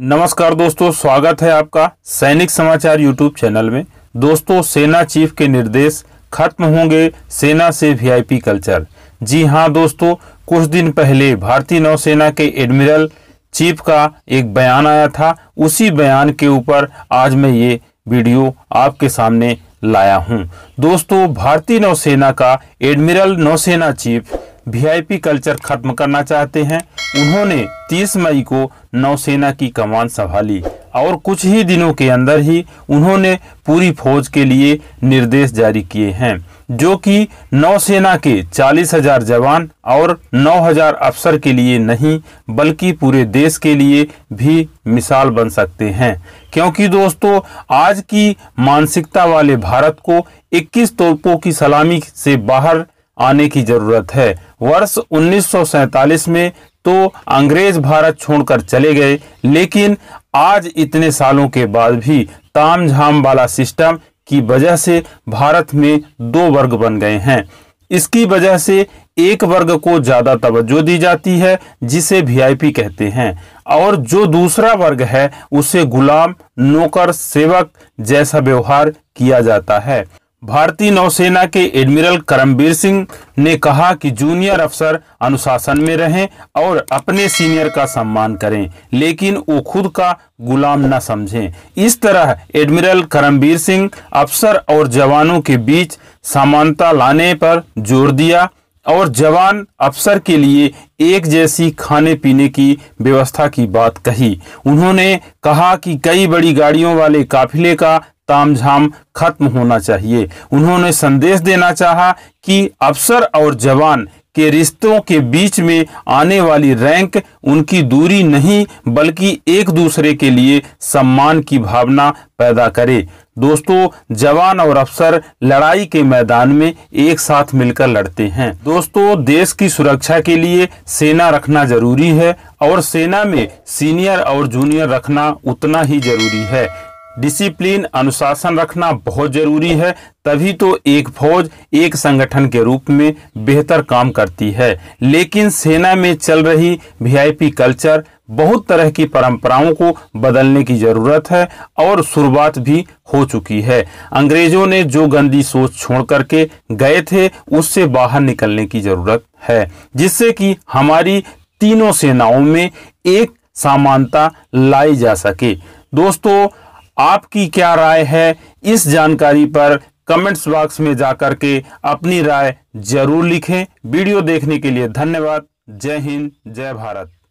नमस्कार दोस्तों स्वागत है आपका सैनिक समाचार यूट्यूब चैनल में दोस्तों सेना चीफ के निर्देश खत्म होंगे सेना से वीआईपी कल्चर जी हाँ दोस्तों कुछ दिन पहले भारतीय नौसेना के एडमिरल चीफ का एक बयान आया था उसी बयान के ऊपर आज मैं ये वीडियो आपके सामने लाया हूँ दोस्तों भारतीय नौसेना का एडमिरल नौसेना चीफ वीआईपी कल्चर खत्म करना चाहते हैं उन्होंने 30 मई को नौसेना की कमान संभाली और कुछ ही दिनों के अंदर ही उन्होंने पूरी फौज के लिए निर्देश जारी किए हैं जो कि नौसेना के चालीस हजार जवान और नौ हजार अफसर के लिए नहीं बल्कि पूरे देश के लिए भी मिसाल बन सकते हैं क्योंकि दोस्तों आज की मानसिकता वाले भारत को 21 तोपों की सलामी से बाहर आने की जरूरत है वर्ष 1947 में तो अंग्रेज भारत छोड़कर चले गए लेकिन आज इतने सालों के बाद भी तामझाम वाला सिस्टम की वजह से भारत में दो वर्ग बन गए हैं इसकी वजह से एक वर्ग को ज़्यादा तवज्जो दी जाती है जिसे वीआईपी कहते हैं और जो दूसरा वर्ग है उसे गुलाम नौकर सेवक जैसा व्यवहार किया जाता है भारतीय नौसेना के एडमिरल करमबीर सिंह ने कहा कि जूनियर अफसर अनुशासन में रहें और अपने सीनियर का सम्मान करें लेकिन वो खुद का गुलाम न समझें इस तरह एडमिरल करमबीर सिंह अफसर और जवानों के बीच समानता लाने पर जोर दिया और जवान अफसर के लिए एक जैसी खाने पीने की व्यवस्था की बात कही उन्होंने कहा कि कई बड़ी गाड़ियों वाले काफिले का तामझाम खत्म होना चाहिए उन्होंने संदेश देना चाहा कि अफसर और जवान के रिश्तों के बीच में आने वाली रैंक उनकी दूरी नहीं बल्कि एक दूसरे के लिए सम्मान की भावना पैदा करे दोस्तों जवान और अफसर लड़ाई के मैदान में एक साथ मिलकर लड़ते हैं दोस्तों देश की सुरक्षा के लिए सेना रखना जरूरी है और सेना में सीनियर और जूनियर रखना उतना ही जरूरी है डिसिप्लिन अनुशासन रखना बहुत जरूरी है तभी तो एक फौज एक संगठन के रूप में बेहतर काम करती है लेकिन सेना में चल रही वीआईपी कल्चर बहुत तरह की परंपराओं को बदलने की ज़रूरत है और शुरुआत भी हो चुकी है अंग्रेज़ों ने जो गंदी सोच छोड़ करके गए थे उससे बाहर निकलने की ज़रूरत है जिससे कि हमारी तीनों सेनाओं में एक समानता लाई जा सके दोस्तों आपकी क्या राय है इस जानकारी पर कमेंट्स बॉक्स में जाकर के अपनी राय जरूर लिखें वीडियो देखने के लिए धन्यवाद जय हिंद जय भारत